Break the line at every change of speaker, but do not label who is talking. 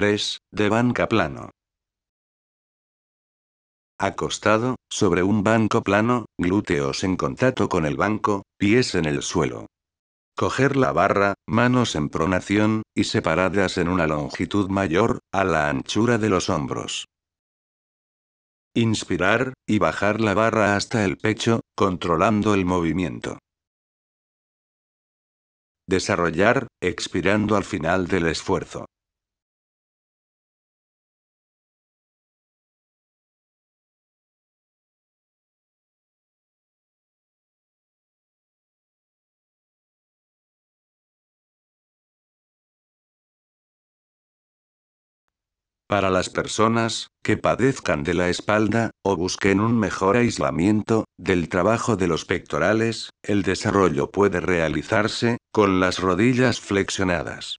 3, de banca plano. Acostado, sobre un banco plano, glúteos en contacto con el banco, pies en el suelo. Coger la barra, manos en pronación, y separadas en una longitud mayor, a la anchura de los hombros. Inspirar, y bajar la barra hasta el pecho, controlando el movimiento.
Desarrollar, expirando al final del esfuerzo. Para las personas que padezcan de la espalda, o busquen un
mejor aislamiento del trabajo de los pectorales, el desarrollo puede realizarse
con las rodillas flexionadas.